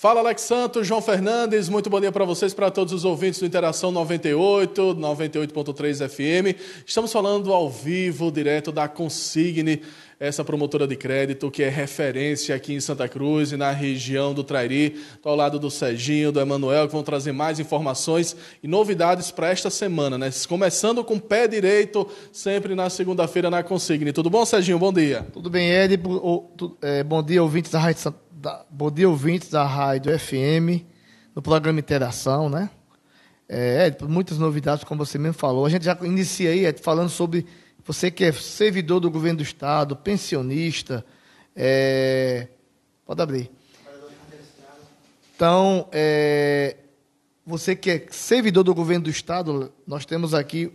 Fala Alex Santos, João Fernandes, muito bom dia para vocês, para todos os ouvintes do Interação 98, 98.3 FM. Estamos falando ao vivo, direto da Consigne, essa promotora de crédito que é referência aqui em Santa Cruz e na região do Trairi, ao lado do Serginho, do Emanuel, que vão trazer mais informações e novidades para esta semana, né? Começando com o pé direito, sempre na segunda-feira na Consigne. Tudo bom, Serginho? Bom dia. Tudo bem, Ed. É, bom dia, ouvintes da Rádio Santa da, bom dia ouvintes da Rádio FM, no programa Interação, né? É, muitas novidades, como você mesmo falou. A gente já inicia aí, falando sobre você que é servidor do governo do Estado, pensionista, é, pode abrir. Então, é, você que é servidor do governo do Estado, nós temos aqui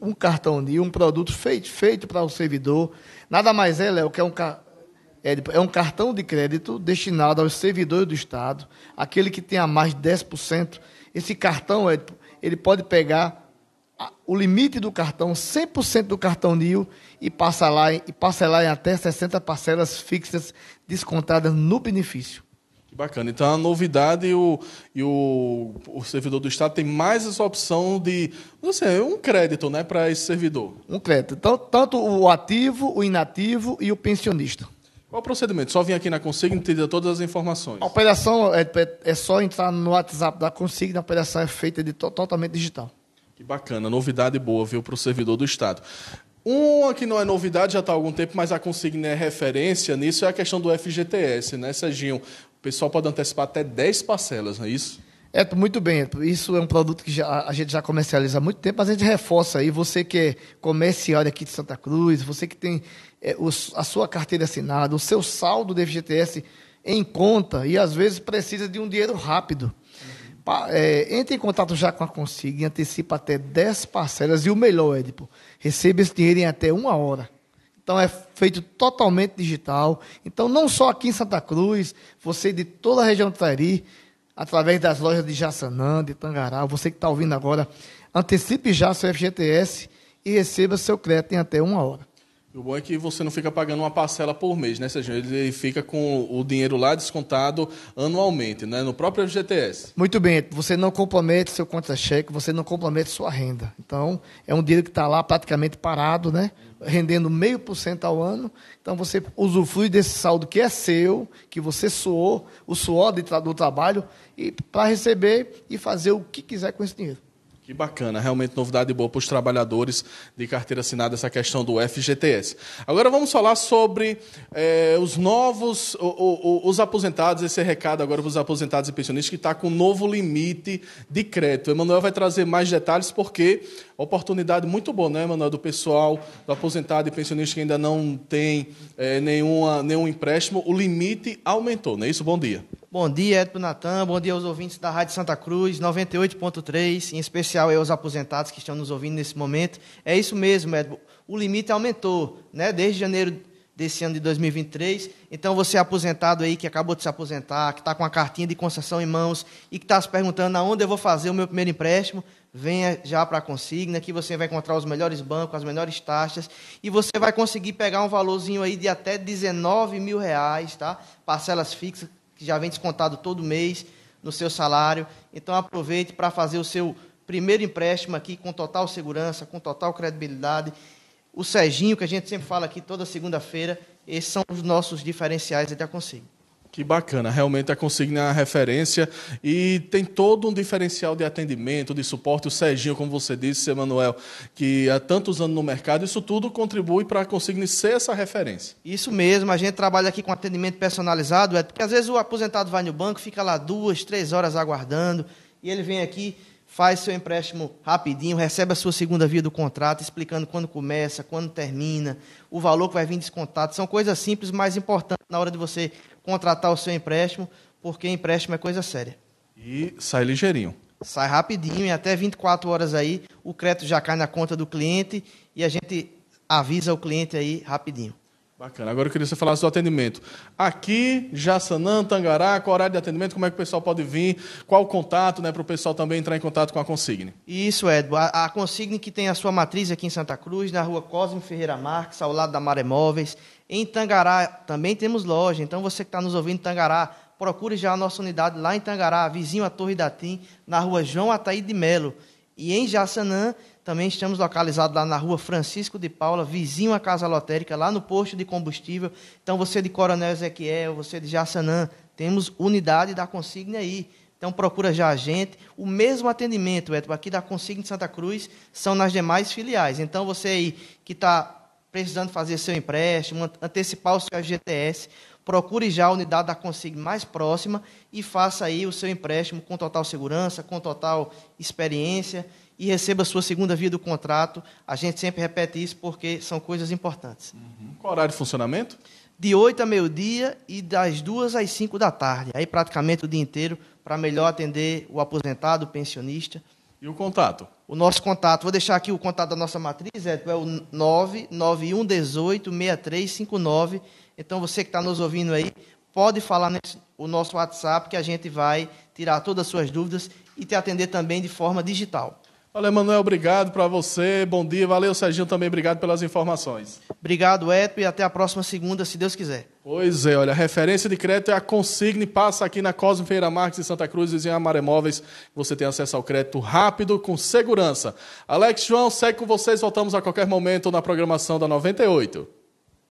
um cartão de um produto feito, feito para o servidor. Nada mais é, Léo, que é um, é, é um cartão de crédito destinado aos servidores do Estado, aquele que tem a mais de 10%. Esse cartão, Edipo, é, ele pode pegar o limite do cartão, 100% do cartão NIL, e parcelar, e parcelar em até 60 parcelas fixas descontadas no benefício. Que bacana. Então, a novidade e o, e o, o servidor do Estado tem mais essa opção de, não sei, um crédito né, para esse servidor. Um crédito. Então, tanto o ativo, o inativo e o pensionista. Qual o procedimento? Só vir aqui na Consigna e ter todas as informações? A operação é, é, é só entrar no WhatsApp da Consigna, a operação é feita de, totalmente digital. Que bacana, novidade boa, viu, para o servidor do Estado. Uma que não é novidade, já está há algum tempo, mas a Consigna é referência nisso, é a questão do FGTS, né, Serginho? O pessoal pode antecipar até 10 parcelas, não é isso? É, muito bem. Isso é um produto que já, a gente já comercializa há muito tempo, mas a gente reforça aí. Você que é comerciário aqui de Santa Cruz, você que tem é, a sua carteira assinada, o seu saldo do FGTS em conta e às vezes precisa de um dinheiro rápido. Pa, é, entre em contato já com a Consiga e antecipa até 10 parcelas. E o melhor, Edipo, receba esse dinheiro em até uma hora. Então é feito totalmente digital. Então, não só aqui em Santa Cruz, você de toda a região do Tairi através das lojas de Jaçanã, de Tangará. Você que está ouvindo agora, antecipe já seu FGTS e receba seu crédito em até uma hora. O bom é que você não fica pagando uma parcela por mês, né, Sérgio? Ele fica com o dinheiro lá descontado anualmente, né? No próprio FGTS. Muito bem. Você não compromete seu conta-cheque, você não compromete sua renda. Então, é um dinheiro que está lá praticamente parado, né? Rendendo meio por cento ao ano. Então, você usufrui desse saldo que é seu, que você suou, o suor do trabalho, e para receber e fazer o que quiser com esse dinheiro. Que bacana, realmente novidade boa para os trabalhadores de carteira assinada essa questão do FGTS. Agora vamos falar sobre eh, os novos, o, o, os aposentados, esse é recado agora para os aposentados e pensionistas que está com um novo limite de crédito. O Emanuel vai trazer mais detalhes porque oportunidade muito boa, né, Emanuel, do pessoal, do aposentado e pensionista que ainda não tem eh, nenhuma, nenhum empréstimo, o limite aumentou, não é isso? Bom dia. Bom dia, Edson Natan. Bom dia aos ouvintes da Rádio Santa Cruz 98.3, em especial aos aposentados que estão nos ouvindo nesse momento. É isso mesmo, Edson. O limite aumentou, né? Desde janeiro desse ano de 2023. Então, você aposentado aí, que acabou de se aposentar, que está com a cartinha de concessão em mãos e que está se perguntando aonde eu vou fazer o meu primeiro empréstimo, venha já para a consigna, que você vai encontrar os melhores bancos, as melhores taxas, e você vai conseguir pegar um valorzinho aí de até 19 mil reais, tá? Parcelas fixas que já vem descontado todo mês no seu salário. Então aproveite para fazer o seu primeiro empréstimo aqui com total segurança, com total credibilidade. O Serginho, que a gente sempre fala aqui toda segunda-feira, esses são os nossos diferenciais até Consigo. Que bacana, realmente a consigna é a referência e tem todo um diferencial de atendimento, de suporte. O Serginho, como você disse, Emanuel, que há tantos anos no mercado, isso tudo contribui para a consigna ser essa referência. Isso mesmo, a gente trabalha aqui com atendimento personalizado, é porque às vezes o aposentado vai no banco, fica lá duas, três horas aguardando e ele vem aqui, faz seu empréstimo rapidinho, recebe a sua segunda via do contrato, explicando quando começa, quando termina, o valor que vai vir descontado. São coisas simples, mas importantes na hora de você contratar o seu empréstimo, porque empréstimo é coisa séria. E sai ligeirinho. Sai rapidinho, em até 24 horas aí, o crédito já cai na conta do cliente e a gente avisa o cliente aí rapidinho. Bacana. Agora eu queria que você falasse do atendimento. Aqui, Jaçanã, Tangará, qual horário de atendimento, como é que o pessoal pode vir, qual o contato, né, para o pessoal também entrar em contato com a Consigne. Isso, Edu. A, Consigne que tem a sua matriz aqui em Santa Cruz, na rua Cosme Ferreira Marques, ao lado da Maré Móveis. Em Tangará também temos loja, então você que está nos ouvindo em Tangará, procure já a nossa unidade lá em Tangará, vizinho à Torre da Tim, na rua João Ataíde de Melo. E em Jaçanã, também estamos localizados lá na rua Francisco de Paula, vizinho à Casa Lotérica, lá no posto de combustível. Então, você de Coronel Ezequiel, você de Jaçanã, temos unidade da consigna aí. Então, procura já a gente. O mesmo atendimento, Edson, aqui da Consigna de Santa Cruz, são nas demais filiais. Então, você aí que está precisando fazer seu empréstimo, antecipar o seu FGTS, procure já a unidade da consig mais próxima e faça aí o seu empréstimo com total segurança, com total experiência e receba a sua segunda via do contrato. A gente sempre repete isso porque são coisas importantes. Uhum. Qual horário de funcionamento? De 8 a meio-dia e das 2 às 5 da tarde. Aí praticamente o dia inteiro para melhor atender o aposentado, o pensionista. E o contato? O nosso contato, vou deixar aqui o contato da nossa matriz, é, é o 991186359. Então você que está nos ouvindo aí, pode falar nesse, o nosso WhatsApp que a gente vai tirar todas as suas dúvidas e te atender também de forma digital. Olha, Emanuel, obrigado para você. Bom dia. Valeu, Serginho, também obrigado pelas informações. Obrigado, Eto, e até a próxima segunda, se Deus quiser. Pois é, olha, a referência de crédito é a Consigne, passa aqui na Cosme Feira Marques em Santa Cruz, em Amaremóveis. Você tem acesso ao crédito rápido, com segurança. Alex João, segue com vocês. Voltamos a qualquer momento na programação da 98.